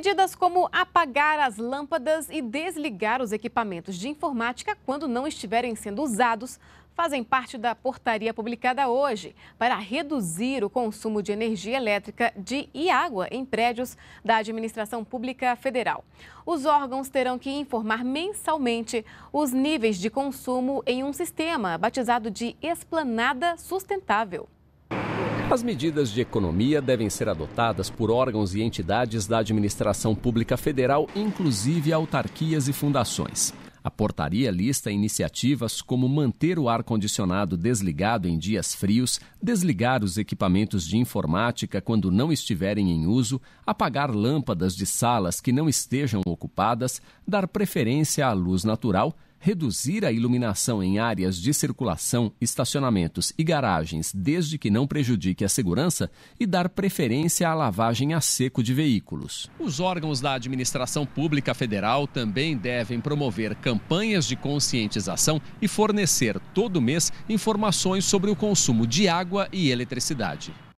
Medidas como apagar as lâmpadas e desligar os equipamentos de informática quando não estiverem sendo usados fazem parte da portaria publicada hoje para reduzir o consumo de energia elétrica de e água em prédios da Administração Pública Federal. Os órgãos terão que informar mensalmente os níveis de consumo em um sistema batizado de Esplanada Sustentável. As medidas de economia devem ser adotadas por órgãos e entidades da administração pública federal, inclusive autarquias e fundações. A portaria lista iniciativas como manter o ar-condicionado desligado em dias frios, desligar os equipamentos de informática quando não estiverem em uso, apagar lâmpadas de salas que não estejam ocupadas, dar preferência à luz natural reduzir a iluminação em áreas de circulação, estacionamentos e garagens, desde que não prejudique a segurança, e dar preferência à lavagem a seco de veículos. Os órgãos da administração pública federal também devem promover campanhas de conscientização e fornecer todo mês informações sobre o consumo de água e eletricidade.